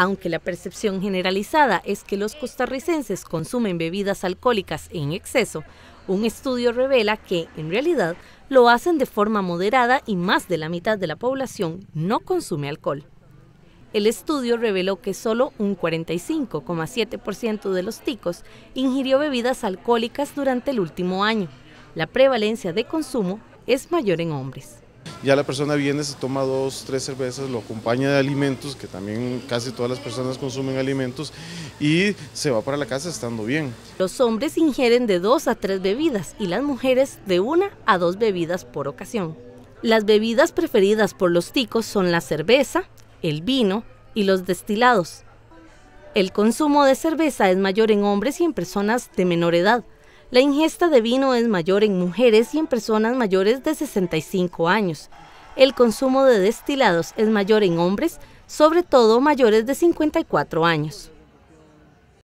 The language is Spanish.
Aunque la percepción generalizada es que los costarricenses consumen bebidas alcohólicas en exceso, un estudio revela que, en realidad, lo hacen de forma moderada y más de la mitad de la población no consume alcohol. El estudio reveló que solo un 45,7% de los ticos ingirió bebidas alcohólicas durante el último año. La prevalencia de consumo es mayor en hombres. Ya la persona viene, se toma dos, tres cervezas, lo acompaña de alimentos, que también casi todas las personas consumen alimentos, y se va para la casa estando bien. Los hombres ingieren de dos a tres bebidas y las mujeres de una a dos bebidas por ocasión. Las bebidas preferidas por los ticos son la cerveza, el vino y los destilados. El consumo de cerveza es mayor en hombres y en personas de menor edad, la ingesta de vino es mayor en mujeres y en personas mayores de 65 años. El consumo de destilados es mayor en hombres, sobre todo mayores de 54 años.